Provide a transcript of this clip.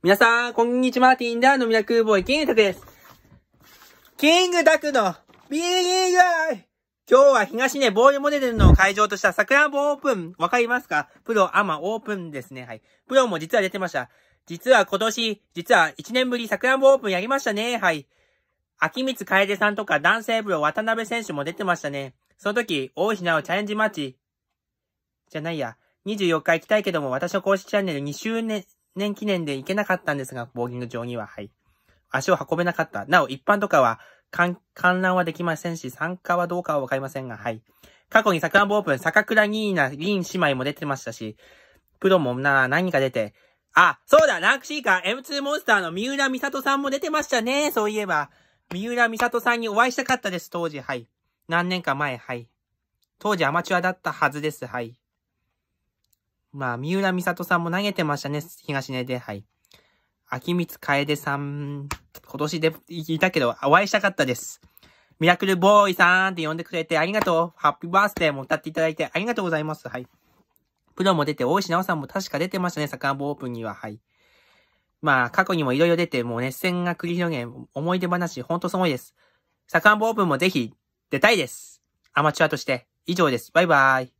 皆さん、こんにちは、ティンダーのミラクルボーイ、キングタです。キングダクのビーリーグ今日は東根ボールモデルの会場とした桜んぼオープン。わかりますかプロアマオープンですね。はい。プロも実は出てました。実は今年、実は1年ぶり桜んぼオープンやりましたね。はい。秋光楓さんとか男性プロ渡辺選手も出てましたね。その時、大な直チャレンジマッチ。じゃないや。24日行きたいけども、私の公式チャンネル2周年、年記念で行けなかったんですが、ボーリング場には、はい。足を運べなかった。なお、一般とかは、観覧はできませんし、参加はどうかはわかりませんが、はい。過去に桜クオープン、坂倉ニーナ、リン姉妹も出てましたし、プロもな、何か出て、あ、そうだ、ランクシーカー M2 モンスターの三浦美里さんも出てましたね、そういえば。三浦美里さんにお会いしたかったです、当時、はい。何年か前、はい。当時アマチュアだったはずです、はい。まあ、三浦美里さんも投げてましたね、東根で。はい。秋光楓さん、今年でいたけど、お会いしたかったです。ミラクルボーイさんって呼んでくれてありがとう。ハッピーバースデーも歌っていただいてありがとうございます。はい。プロも出て、大石直さんも確か出てましたね、サカーボープンには。はい。まあ、過去にもいろいろ出て、もう熱戦が繰り広げ、思い出話、ほんとすごいです。サカーボープンもぜひ、出たいです。アマチュアとして。以上です。バイバイ。